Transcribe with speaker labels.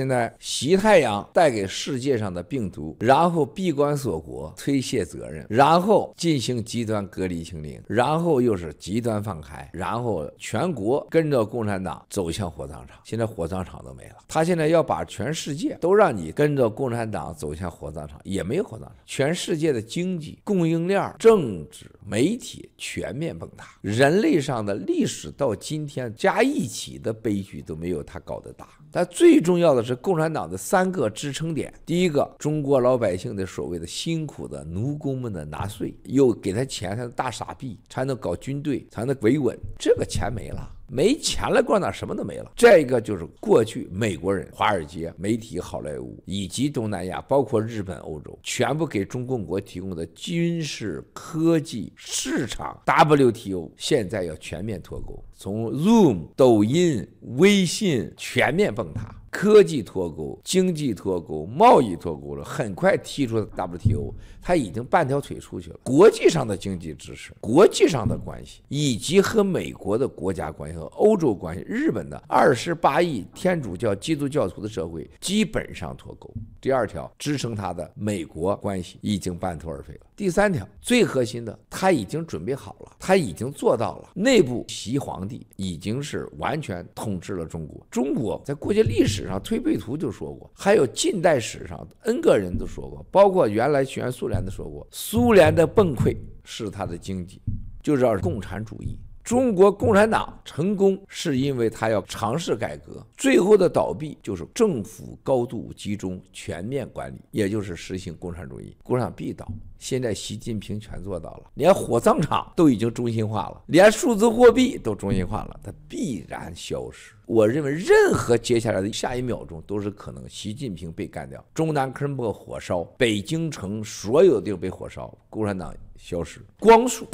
Speaker 1: 现在吸太阳带给世界上的病毒，然后闭关锁国，推卸责任，然后进行极端隔离清零，然后又是极端放开，然后全国跟着共产党走向火葬场。现在火葬场都没了，他现在要把全世界都让你跟着共产党走向火葬场，也没有火葬场。全世界的经济供应链、政治。媒体全面崩塌，人类上的历史到今天加一起的悲剧都没有他搞的大。但最重要的是共产党的三个支撑点：第一个，中国老百姓的所谓的辛苦的奴工们的纳税，又给他钱，他的大傻逼，才能搞军队，才能维稳，这个钱没了。没钱了，逛那什么都没了。再一个就是过去美国人、华尔街、媒体、好莱坞以及东南亚，包括日本、欧洲，全部给中共国提供的军事科技市场 WTO 现在要全面脱钩，从 Zoom、抖音、微信全面崩塌。科技脱钩、经济脱钩、贸易脱钩了，很快踢出 WTO，他已经半条腿出去了。国际上的经济支持、国际上的关系，以及和美国的国家关系、和欧洲关系、日本的二十八亿天主教基督教徒的社会，基本上脱钩。第二条支撑他的美国关系已经半途而废了。第三条最核心的。他已经准备好了，他已经做到了。内部提皇帝已经是完全统治了中国。中国在过去历史上，推背图就说过，还有近代史上 n 个人都说过，包括原来学苏联的说过，苏联的崩溃是他的经济，就是共产主义。中国共产党成功是因为他要尝试改革，最后的倒闭就是政府高度集中、全面管理，也就是实行共产主义。共产党必倒。现在习近平全做到了，连火葬场都已经中心化了，连数字货币都中心化了，它必然消失。我认为，任何接下来的下一秒钟都是可能，习近平被干掉，中南坑破火烧，北京城所有地儿被火烧，共产党消失，光速。